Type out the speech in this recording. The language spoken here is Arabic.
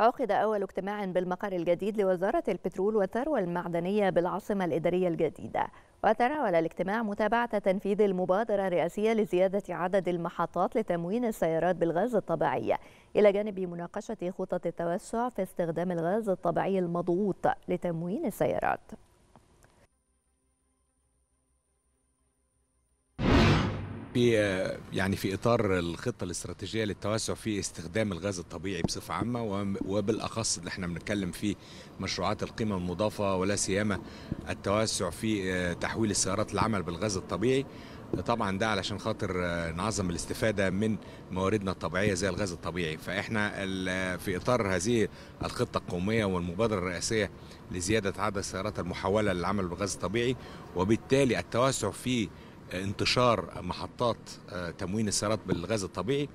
عقد أول اجتماع بالمقر الجديد لوزارة البترول والثروة المعدنية بالعاصمة الإدارية الجديدة وتناول الاجتماع متابعة تنفيذ المبادرة الرئاسية لزيادة عدد المحطات لتموين السيارات بالغاز الطبيعي إلى جانب مناقشة خطط التوسع في استخدام الغاز الطبيعي المضغوط لتموين السيارات في يعني في اطار الخطه الاستراتيجيه للتوسع في استخدام الغاز الطبيعي بصفه عامه وبالاخص اللي احنا بنتكلم في مشروعات القيمه المضافه ولا سيما التوسع في آه، تحويل السيارات للعمل بالغاز الطبيعي طبعا ده علشان خاطر آه، نعظم الاستفاده من مواردنا الطبيعيه زي الغاز الطبيعي فاحنا في اطار هذه الخطه القوميه والمبادره الرئاسيه لزياده عدد السيارات المحوله للعمل بالغاز الطبيعي وبالتالي التوسع في انتشار محطات آه، تموين السيارات بالغاز الطبيعي